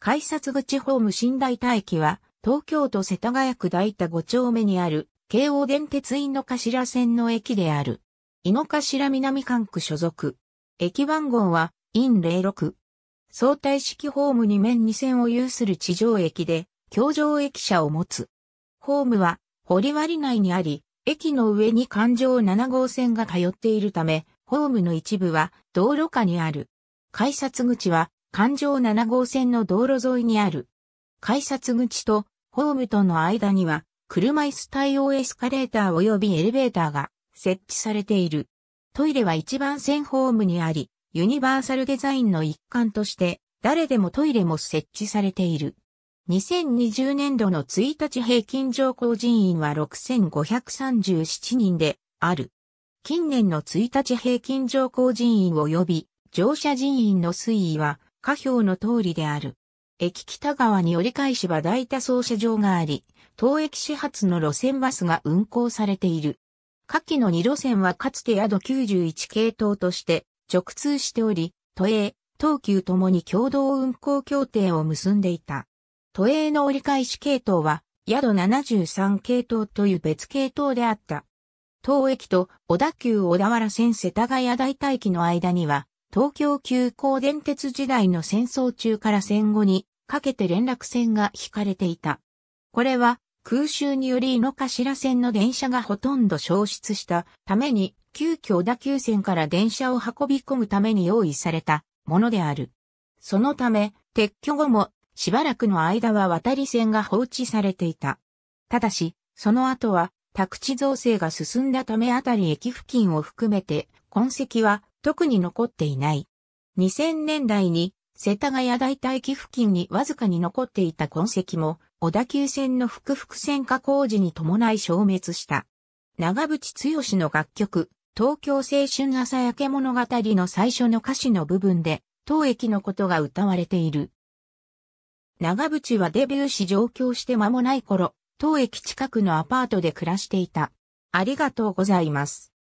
改札口ホーム新大田駅は、東京都世田谷区大田5丁目にある、京王電鉄井の頭線の駅である。井の頭南管区所属。駅番号は、イン06。相対式ホーム2面2線を有する地上駅で、京上駅舎を持つ。ホームは、堀割内にあり、駅の上に環状7号線が通っているため、ホームの一部は道路下にある。改札口は環状7号線の道路沿いにある。改札口とホームとの間には、車椅子対応エスカレーター及びエレベーターが設置されている。トイレは一番線ホームにあり、ユニバーサルデザインの一環として、誰でもトイレも設置されている。2020年度の1日平均乗降人員は6537人である。近年の1日平均乗降人員及び乗車人員の推移は下表の通りである。駅北側に折り返し場大田走車場があり、当駅始発の路線バスが運行されている。下記の2路線はかつて宿91系統として直通しており、都営、東急ともに共同運行協定を結んでいた。都営の折り返し系統は、宿73系統という別系統であった。当駅と小田急小田原線世田谷大田駅の間には、東京急行電鉄時代の戦争中から戦後にかけて連絡線が引かれていた。これは空襲により井の頭線の電車がほとんど消失したために急遽小田急線から電車を運び込むために用意されたものである。そのため撤去後もしばらくの間は渡り線が放置されていた。ただし、その後は宅地造成が進んだためあたり駅付近を含めて痕跡は特に残っていない。2000年代に世田谷大体駅付近にわずかに残っていた痕跡も小田急線の複々線化工事に伴い消滅した。長渕剛の楽曲、東京青春朝焼け物語の最初の歌詞の部分で、当駅のことが歌われている。長渕はデビューし上京して間もない頃、当駅近くのアパートで暮らしていた。ありがとうございます。